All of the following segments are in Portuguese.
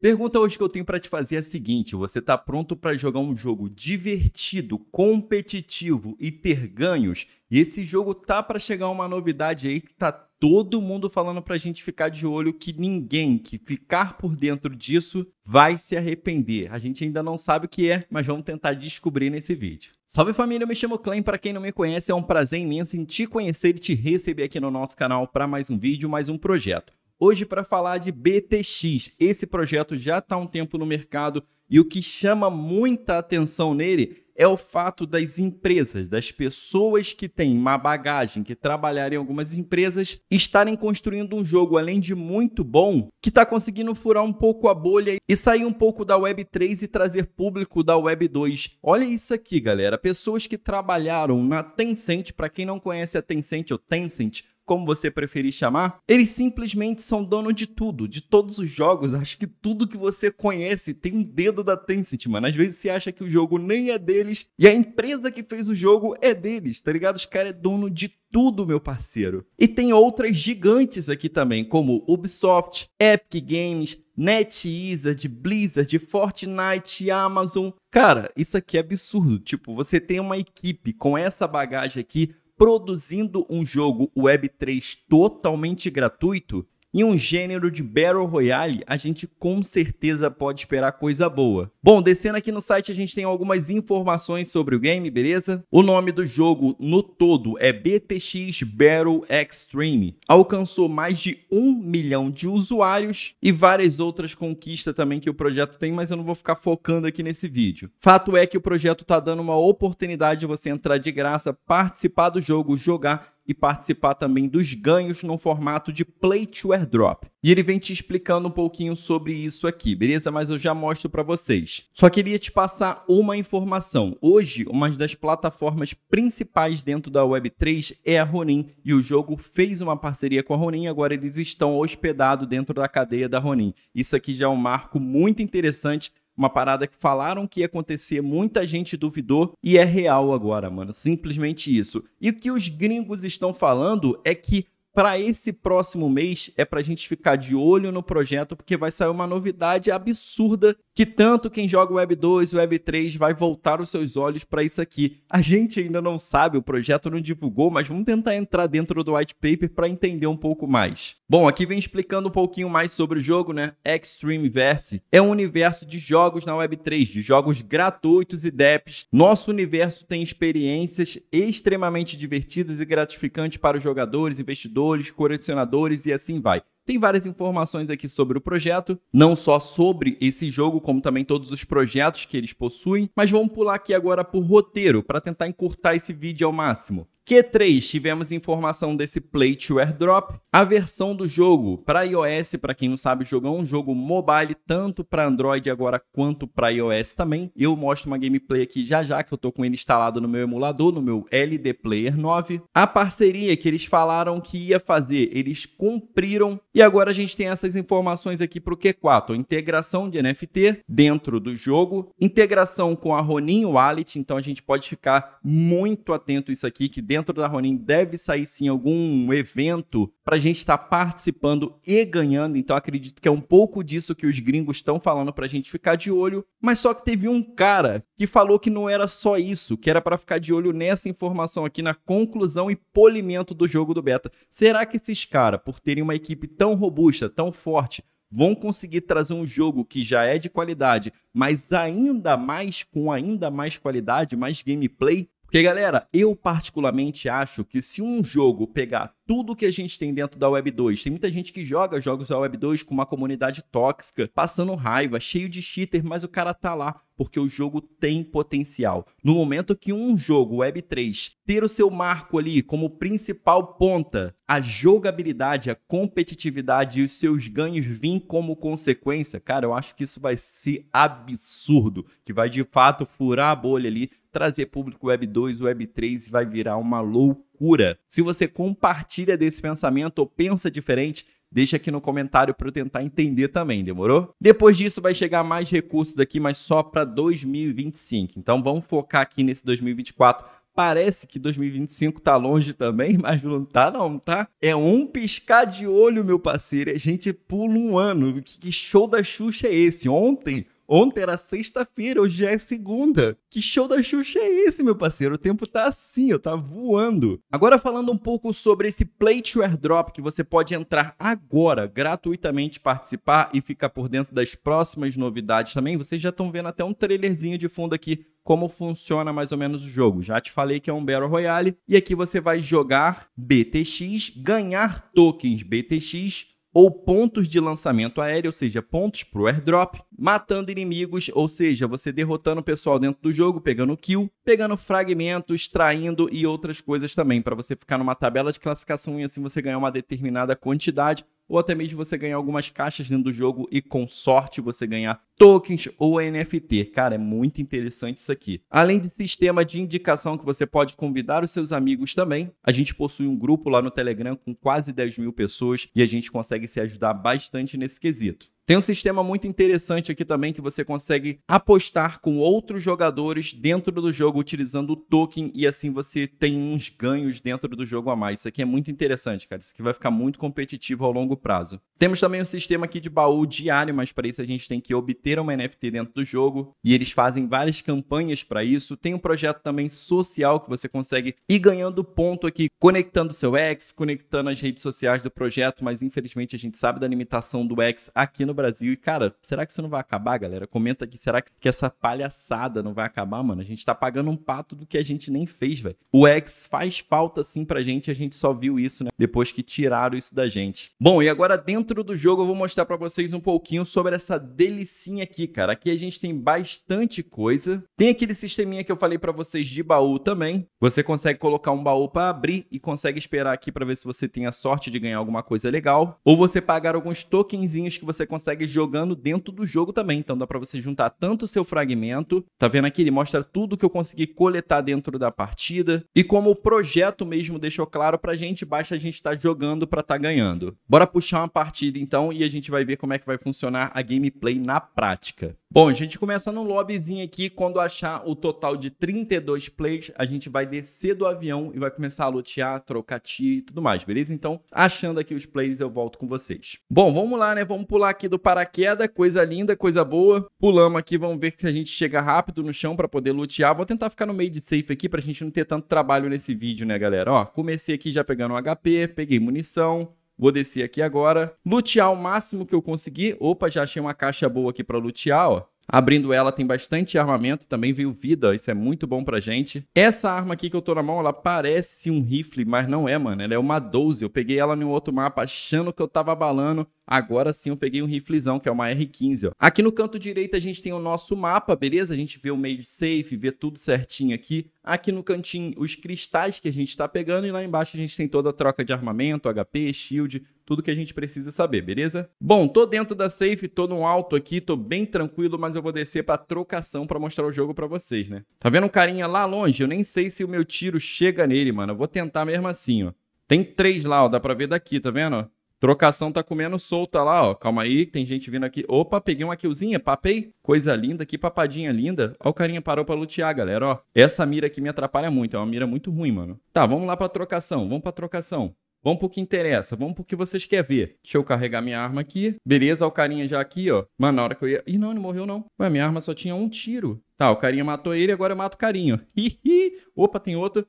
Pergunta hoje que eu tenho para te fazer é a seguinte: você está pronto para jogar um jogo divertido, competitivo e ter ganhos? E esse jogo tá para chegar uma novidade aí que tá todo mundo falando para a gente ficar de olho que ninguém que ficar por dentro disso vai se arrepender. A gente ainda não sabe o que é, mas vamos tentar descobrir nesse vídeo. Salve família, eu me chamo Clem, para quem não me conhece, é um prazer imenso em te conhecer e te receber aqui no nosso canal para mais um vídeo, mais um projeto hoje para falar de BTX. Esse projeto já está há um tempo no mercado e o que chama muita atenção nele é o fato das empresas, das pessoas que têm uma bagagem, que trabalharam em algumas empresas, estarem construindo um jogo, além de muito bom, que está conseguindo furar um pouco a bolha e sair um pouco da Web 3 e trazer público da Web 2. Olha isso aqui, galera. Pessoas que trabalharam na Tencent, para quem não conhece a Tencent ou Tencent, como você preferir chamar, eles simplesmente são dono de tudo, de todos os jogos. Acho que tudo que você conhece tem um dedo da Tencent, mano. Às vezes você acha que o jogo nem é deles e a empresa que fez o jogo é deles, tá ligado? Os caras é dono de tudo, meu parceiro. E tem outras gigantes aqui também, como Ubisoft, Epic Games, NetEase, Blizzard, Fortnite, Amazon. Cara, isso aqui é absurdo. Tipo, você tem uma equipe com essa bagagem aqui produzindo um jogo Web3 totalmente gratuito em um gênero de Battle Royale, a gente com certeza pode esperar coisa boa. Bom, descendo aqui no site, a gente tem algumas informações sobre o game, beleza? O nome do jogo no todo é BTX Battle Extreme. Alcançou mais de um milhão de usuários e várias outras conquistas também que o projeto tem, mas eu não vou ficar focando aqui nesse vídeo. Fato é que o projeto está dando uma oportunidade de você entrar de graça, participar do jogo, jogar e participar também dos ganhos no formato de play to airdrop. E ele vem te explicando um pouquinho sobre isso aqui, beleza? Mas eu já mostro para vocês. Só queria te passar uma informação. Hoje, uma das plataformas principais dentro da Web3 é a Ronin e o jogo fez uma parceria com a Ronin, agora eles estão hospedados dentro da cadeia da Ronin. Isso aqui já é um marco muito interessante uma parada que falaram que ia acontecer, muita gente duvidou e é real agora, mano. Simplesmente isso. E o que os gringos estão falando é que para esse próximo mês é para a gente ficar de olho no projeto, porque vai sair uma novidade absurda que tanto quem joga Web 2, Web 3 vai voltar os seus olhos para isso aqui. A gente ainda não sabe, o projeto não divulgou, mas vamos tentar entrar dentro do white paper para entender um pouco mais. Bom, aqui vem explicando um pouquinho mais sobre o jogo, né? Extreme Verse é um universo de jogos na Web 3, de jogos gratuitos e DEPs. Nosso universo tem experiências extremamente divertidas e gratificantes para os jogadores, investidores vereadores, Câmara de Senadores e assim vai. Tem várias informações aqui sobre o projeto, não só sobre esse jogo, como também todos os projetos que eles possuem, mas vamos pular aqui agora por roteiro para tentar encurtar esse vídeo ao máximo. Q3, tivemos informação desse Play to Airdrop, a versão do jogo para iOS, para quem não sabe, o jogo é um jogo mobile, tanto para Android agora quanto para iOS também. Eu mostro uma gameplay aqui já já, que eu estou com ele instalado no meu emulador, no meu LD Player 9. A parceria que eles falaram que ia fazer, eles cumpriram, e agora a gente tem essas informações aqui para o Q4, integração de NFT dentro do jogo, integração com a Ronin Wallet, então a gente pode ficar muito atento isso aqui, que dentro dentro da Ronin deve sair sim algum evento para a gente estar tá participando e ganhando. Então acredito que é um pouco disso que os gringos estão falando para a gente ficar de olho. Mas só que teve um cara que falou que não era só isso, que era para ficar de olho nessa informação aqui na conclusão e polimento do jogo do beta. Será que esses caras, por terem uma equipe tão robusta, tão forte, vão conseguir trazer um jogo que já é de qualidade, mas ainda mais com ainda mais qualidade, mais gameplay? Porque, galera, eu particularmente acho que se um jogo pegar tudo que a gente tem dentro da Web 2, tem muita gente que joga jogos da Web 2 com uma comunidade tóxica, passando raiva, cheio de cheater, mas o cara tá lá porque o jogo tem potencial. No momento que um jogo Web 3 ter o seu marco ali como principal ponta, a jogabilidade, a competitividade e os seus ganhos vêm como consequência, cara, eu acho que isso vai ser absurdo, que vai de fato furar a bolha ali trazer público Web 2, Web 3 vai virar uma loucura. Se você compartilha desse pensamento ou pensa diferente, deixa aqui no comentário para eu tentar entender também, demorou? Depois disso vai chegar mais recursos aqui, mas só para 2025. Então vamos focar aqui nesse 2024. Parece que 2025 tá longe também, mas não tá não, tá? É um piscar de olho, meu parceiro. A gente pula um ano. Que show da Xuxa é esse? Ontem Ontem era sexta-feira, hoje é segunda. Que show da Xuxa é esse, meu parceiro? O tempo tá assim, ó, tá voando. Agora falando um pouco sobre esse Play to Airdrop que você pode entrar agora, gratuitamente participar e ficar por dentro das próximas novidades também. Vocês já estão vendo até um trailerzinho de fundo aqui como funciona mais ou menos o jogo. Já te falei que é um Battle Royale e aqui você vai jogar BTX, ganhar tokens BTX ou pontos de lançamento aéreo, ou seja, pontos para o airdrop, matando inimigos, ou seja, você derrotando o pessoal dentro do jogo, pegando kill, pegando fragmentos, traindo e outras coisas também, para você ficar numa tabela de classificação e assim você ganhar uma determinada quantidade ou até mesmo você ganhar algumas caixas dentro do jogo e com sorte você ganhar tokens ou NFT. Cara, é muito interessante isso aqui. Além de sistema de indicação que você pode convidar os seus amigos também, a gente possui um grupo lá no Telegram com quase 10 mil pessoas e a gente consegue se ajudar bastante nesse quesito. Tem um sistema muito interessante aqui também que você consegue apostar com outros jogadores dentro do jogo utilizando o token e assim você tem uns ganhos dentro do jogo a mais. Isso aqui é muito interessante, cara. Isso aqui vai ficar muito competitivo ao longo prazo. Temos também um sistema aqui de baú diário, mas para isso a gente tem que obter uma NFT dentro do jogo e eles fazem várias campanhas para isso. Tem um projeto também social que você consegue ir ganhando ponto aqui, conectando seu ex, conectando as redes sociais do projeto, mas infelizmente a gente sabe da limitação do ex aqui no Brasil. E, cara, será que isso não vai acabar, galera? Comenta aqui, será que essa palhaçada não vai acabar, mano? A gente tá pagando um pato do que a gente nem fez, velho. O X faz falta sim pra gente, a gente só viu isso, né? Depois que tiraram isso da gente. Bom, e agora dentro do jogo eu vou mostrar pra vocês um pouquinho sobre essa delicinha aqui, cara. Aqui a gente tem bastante coisa. Tem aquele sisteminha que eu falei pra vocês de baú também. Você consegue colocar um baú pra abrir e consegue esperar aqui pra ver se você tem a sorte de ganhar alguma coisa legal. Ou você pagar alguns tokenzinhos que você consegue consegue jogando dentro do jogo também. Então dá para você juntar tanto o seu fragmento, tá vendo aqui? Ele mostra tudo que eu consegui coletar dentro da partida. E como o projeto mesmo deixou claro pra gente, basta a gente estar tá jogando para estar tá ganhando. Bora puxar uma partida então e a gente vai ver como é que vai funcionar a gameplay na prática. Bom, a gente começa no lobbyzinho aqui. Quando achar o total de 32 plays, a gente vai descer do avião e vai começar a lutear, trocar tiro e tudo mais, beleza? Então, achando aqui os plays, eu volto com vocês. Bom, vamos lá, né? Vamos pular aqui do paraquedas, coisa linda, coisa boa. Pulamos aqui, vamos ver se a gente chega rápido no chão para poder lutear. Vou tentar ficar no meio de safe aqui para a gente não ter tanto trabalho nesse vídeo, né, galera? Ó, comecei aqui já pegando um HP, peguei munição, Vou descer aqui agora, lutear o máximo que eu conseguir. Opa, já achei uma caixa boa aqui para lutear, ó. Abrindo ela tem bastante armamento, também veio vida, isso é muito bom pra gente. Essa arma aqui que eu tô na mão, ela parece um rifle, mas não é, mano, ela é uma 12. Eu peguei ela em um outro mapa achando que eu tava balando, agora sim eu peguei um riflezão, que é uma R15, ó. Aqui no canto direito a gente tem o nosso mapa, beleza? A gente vê o meio safe, vê tudo certinho aqui. Aqui no cantinho os cristais que a gente tá pegando e lá embaixo a gente tem toda a troca de armamento, HP, shield, tudo que a gente precisa saber, beleza? Bom, tô dentro da safe, tô no alto aqui, tô bem tranquilo, mas eu vou descer pra trocação pra mostrar o jogo pra vocês, né? Tá vendo um carinha lá longe? Eu nem sei se o meu tiro chega nele, mano. Eu vou tentar mesmo assim, ó. Tem três lá, ó, dá pra ver daqui, tá vendo? Trocação tá comendo solta lá, ó. Calma aí, tem gente vindo aqui. Opa, peguei uma killzinha, papei. Coisa linda, que papadinha linda. Ó, o carinha parou pra lutear, galera, ó. Essa mira aqui me atrapalha muito, é uma mira muito ruim, mano. Tá, vamos lá pra trocação, vamos pra trocação. Vamos pro que interessa, vamos pro que vocês querem ver. Deixa eu carregar minha arma aqui. Beleza, o carinha já aqui, ó. Mano, na hora que eu ia. Ih, não, ele morreu não. Ué, minha arma só tinha um tiro. Tá, o carinha matou ele, agora eu mato o carinho. Hihi! Opa, tem outro.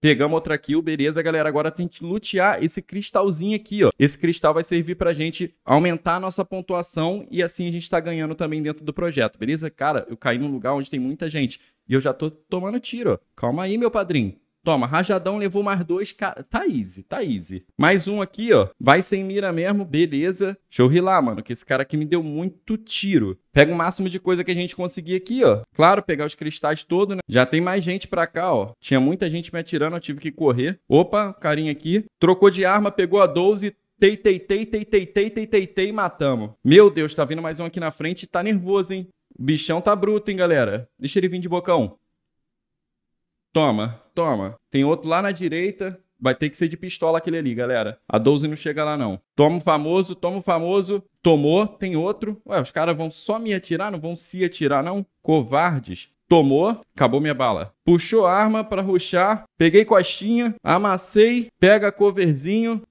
Pegamos outra kill, beleza, galera. Agora tem que lutear esse cristalzinho aqui, ó. Esse cristal vai servir pra gente aumentar a nossa pontuação e assim a gente tá ganhando também dentro do projeto, beleza? Cara, eu caí num lugar onde tem muita gente e eu já tô tomando tiro, ó. Calma aí, meu padrinho. Toma, Rajadão levou mais dois, cara. Tá easy, tá easy. Mais um aqui, ó. Vai sem mira mesmo, beleza. Deixa eu rilar, lá, mano, que esse cara aqui me deu muito tiro. Pega o máximo de coisa que a gente conseguir aqui, ó. Claro, pegar os cristais todos, né? Já tem mais gente pra cá, ó. Tinha muita gente me atirando, eu tive que correr. Opa, carinha aqui. Trocou de arma, pegou a 12, Tei, tei, tei, tei, tei, tei, tei, tei, tei, matamos. Meu Deus, tá vindo mais um aqui na frente e tá nervoso, hein? O bichão tá bruto, hein, galera? Deixa ele vir de bocão. Toma, toma. Tem outro lá na direita. Vai ter que ser de pistola aquele ali, galera. A 12 não chega lá, não. Toma o famoso, toma o famoso. Tomou, tem outro. Ué, os caras vão só me atirar, não vão se atirar, não? Covardes. Tomou, acabou minha bala. Puxou a arma para ruxar, peguei costinha, amassei, pega coverzinho,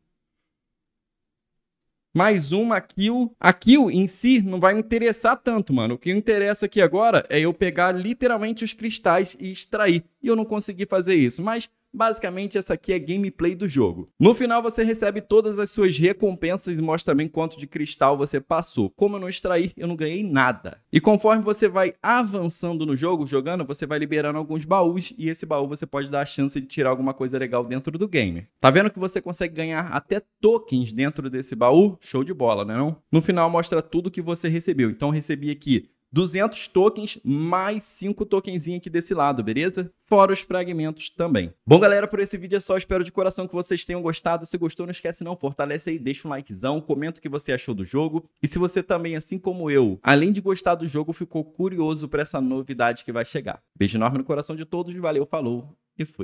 mais uma kill. A kill em si não vai me interessar tanto, mano. O que interessa aqui agora é eu pegar literalmente os cristais e extrair. E eu não consegui fazer isso, mas Basicamente, essa aqui é gameplay do jogo. No final, você recebe todas as suas recompensas e mostra também quanto de cristal você passou. Como eu não extraí, eu não ganhei nada. E conforme você vai avançando no jogo, jogando, você vai liberando alguns baús e esse baú você pode dar a chance de tirar alguma coisa legal dentro do game. Tá vendo que você consegue ganhar até tokens dentro desse baú? Show de bola, né não? No final, mostra tudo que você recebeu. Então, eu recebi aqui 200 tokens, mais 5 tokens aqui desse lado, beleza? Fora os fragmentos também. Bom, galera, por esse vídeo é só. Espero de coração que vocês tenham gostado. Se gostou, não esquece não, fortalece aí, deixa um likezão, comenta o que você achou do jogo. E se você também, assim como eu, além de gostar do jogo, ficou curioso para essa novidade que vai chegar. Beijo enorme no coração de todos, valeu, falou e fui.